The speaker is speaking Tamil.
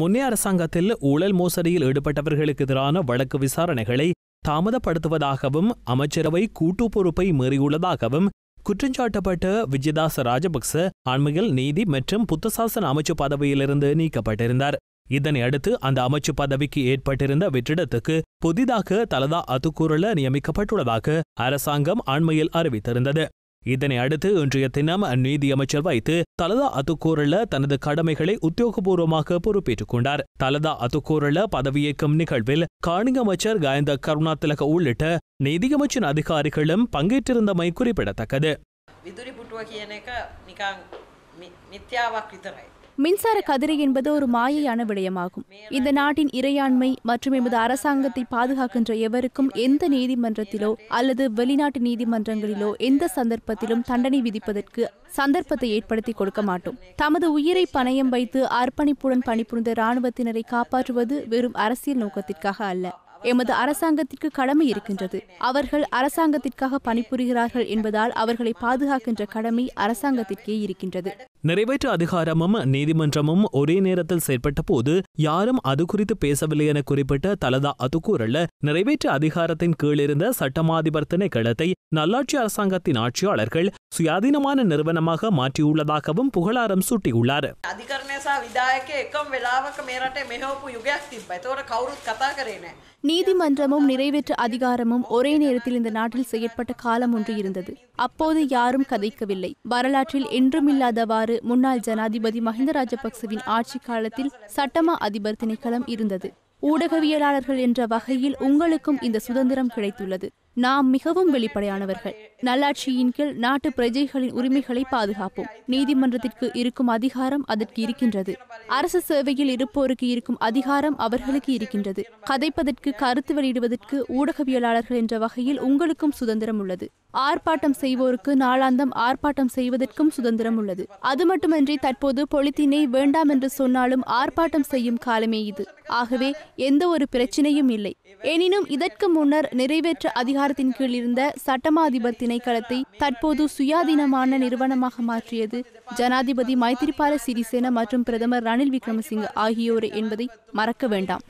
முன்னே அரசாங்கத்தில் ஊழல் மோசடியில் ஈடுபட்டவர்களுக்கு எதிரான வழக்கு விசாரணைகளை தாமதப்படுத்துவதாகவும் அமைச்சரவை கூட்டு பொறுப்பை மீறியுள்ளதாகவும் குற்றஞ்சாட்டப்பட்ட விஜயதாச ராஜபக்ச அண்மையில் நீதி மற்றும் புத்தசாசன அமைச்சு பதவியிலிருந்து நீக்கப்பட்டிருந்தார் இதனையடுத்து அந்த அமைச்சு பதவிக்கு ஏற்பட்டிருந்த வெற்றிடத்துக்கு புதிதாக தலதா அத்துக்குரல நியமிக்கப்பட்டுள்ளதாக அரசாங்கம் அண்மையில் அறிவித்திருந்தது இதனை அடுத்து இன்றைய தினம் அமைச்சர் வைத்து தலதா அத்துக்கூரல தனது கடமைகளை உத்தியோகபூர்வமாக பொறுப்பேற்றுக் கொண்டார் தலதா அத்துக்கூரல பதவியேற்கும் நிகழ்வில் காணிங்க அமைச்சர் கருணா திலக உள்ளிட்ட நீதியமைச்சின் அதிகாரிகளும் பங்கேற்றிருந்தமை குறிப்பிடத்தக்கது மின்சார கதிரை என்பது ஒரு மாயையான விடயமாகும் இந்த நாட்டின் இறையாண்மை மற்றும் எமது அரசாங்கத்தை பாதுகாக்கின்ற எவருக்கும் எந்த நீதிமன்றத்திலோ அல்லது வெளிநாட்டு நீதிமன்றங்களிலோ எந்த சந்தர்ப்பத்திலும் தண்டனை விதிப்பதற்கு சந்தர்ப்பத்தை ஏற்படுத்தி கொடுக்க மாட்டோம் தமது உயிரை பணயம் வைத்து அர்ப்பணிப்புடன் பணிபுரிந்த இராணுவத்தினரை காப்பாற்றுவது வெறும் அரசியல் நோக்கத்திற்காக அல்ல எமது அரசாங்கத்திற்கு கடமை இருக்கின்றது அவர்கள் அரசாங்கத்திற்காக பணிபுரிகிறார்கள் என்பதால் அவர்களை பாதுகாக்கின்ற கடமை அரசாங்கத்திற்கே இருக்கின்றது நிறைவேற்று அதிகாரமும் நீதிமன்றமும் ஒரே நேரத்தில் செயற்பட்ட போது யாரும் அது குறித்து பேசவில்லை என குறிப்பிட்ட தலதா அதுகூரல்ல நிறைவேற்று அதிகாரத்தின் கீழிருந்த சட்டமாதிபர் திணைக்களத்தை நல்லாட்சி அரசாங்கத்தின் ஆட்சியாளர்கள் சுயாதீனமான நிறுவனமாக மாற்றியுள்ளதாகவும் புகழாரம் சூட்டியுள்ளார் நீதிமன்றமும் நிறைவேற்ற அதிகாரமும் ஒரே நேரத்தில் இந்த நாட்டில் செயற்பட்ட காலம் ஒன்று இருந்தது அப்போது யாரும் கதைக்கவில்லை வரலாற்றில் என்றுமில்லாதவாறு முன்னாள் ஜனாதிபதி மஹிந்த ராஜபக்சவின் ஆட்சி காலத்தில் சட்டமா அதிபர் திணைக்களம் இருந்தது ஊடகவியலாளர்கள் என்ற வகையில் உங்களுக்கும் இந்த சுதந்திரம் கிடைத்துள்ளது நாம் மிகவும் வெளிப்படையானவர்கள் நல்லாட்சியின் கீழ் நாட்டு பிரஜைகளின் உரிமைகளை பாதுகாப்போம் நீதிமன்றத்திற்கு இருக்கும் அதிகாரம் அதற்கு இருக்கின்றது அரசு சேவையில் இருப்போருக்கு இருக்கும் அதிகாரம் அவர்களுக்கு இருக்கின்றது கதைப்பதற்கு கருத்து வெளியிடுவதற்கு ஊடகவியலாளர்கள் என்ற வகையில் உங்களுக்கும் சுதந்திரம் உள்ளது ஆர்ப்பாட்டம் செய்வோருக்கு நாளாந்தம் ஆர்ப்பாட்டம் செய்வதற்கும் சுதந்திரம் உள்ளது அது மட்டுமன்றி தற்போது பொலித்தீனை வேண்டாம் என்று சொன்னாலும் ஆர்ப்பாட்டம் செய்யும் காலமே இது ஆகவே எந்த ஒரு பிரச்சனையும் இல்லை எனினும் இதற்கு முன்னர் நிறைவேற்ற அதிகாரத்தின் கீழ் இருந்த சட்டமாதிபர் திணைக்களத்தை தற்போது சுயாதீனமான நிறுவனமாக மாற்றியது ஜனாதிபதி மைத்திரிபால சிறிசேன மற்றும் பிரதமர் ரணில் விக்ரமசிங்க ஆகியோரே என்பதை மறக்க வேண்டாம்